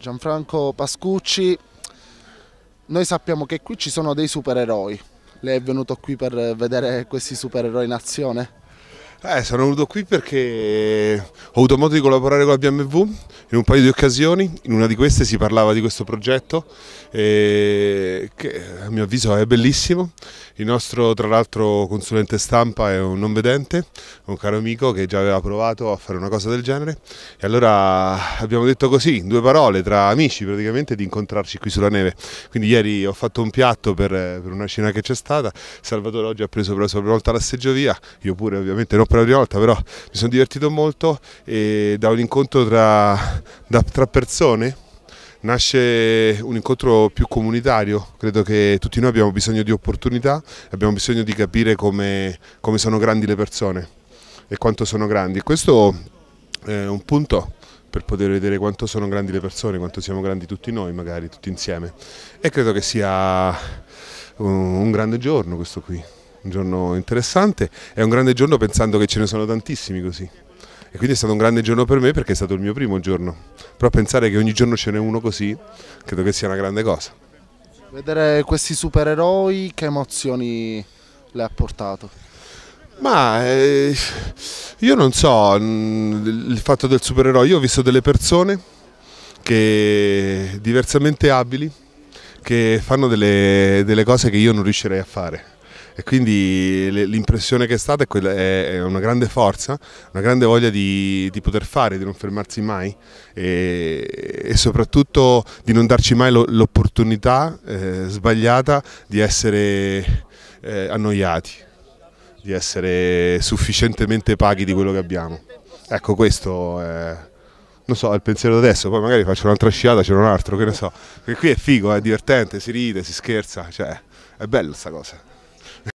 Gianfranco Pascucci, noi sappiamo che qui ci sono dei supereroi, lei è venuto qui per vedere questi supereroi in azione? Eh, sono venuto qui perché ho avuto modo di collaborare con la BMW in un paio di occasioni, in una di queste si parlava di questo progetto eh, che a mio avviso è bellissimo, il nostro tra l'altro consulente stampa è un non vedente, un caro amico che già aveva provato a fare una cosa del genere e allora abbiamo detto così, in due parole, tra amici praticamente, di incontrarci qui sulla neve, quindi ieri ho fatto un piatto per, eh, per una cena che c'è stata, Salvatore oggi ha preso per la sua prima volta la seggiovia, io pure ovviamente non per la prima volta, però mi sono divertito molto e da un incontro tra, da, tra persone nasce un incontro più comunitario, credo che tutti noi abbiamo bisogno di opportunità, abbiamo bisogno di capire come, come sono grandi le persone e quanto sono grandi. Questo è un punto per poter vedere quanto sono grandi le persone, quanto siamo grandi tutti noi magari, tutti insieme. E credo che sia un, un grande giorno questo qui un giorno interessante è un grande giorno pensando che ce ne sono tantissimi così. E quindi è stato un grande giorno per me perché è stato il mio primo giorno. Però pensare che ogni giorno ce n'è uno così, credo che sia una grande cosa. Vedere questi supereroi, che emozioni le ha portato? Ma eh, io non so, mm, il fatto del supereroe, io ho visto delle persone che diversamente abili, che fanno delle, delle cose che io non riuscirei a fare e quindi l'impressione che è stata è, quella, è, una grande forza, una grande voglia di, di poter fare, di non fermarsi mai e, e soprattutto di non darci mai l'opportunità eh, sbagliata di essere eh, annoiati, di essere sufficientemente paghi di quello che abbiamo. Ecco questo è non so, il pensiero da adesso, poi magari faccio un'altra sciata, c'è un altro, che ne so. Perché qui è figo, è divertente, si ride, si scherza, cioè è bello sta cosa.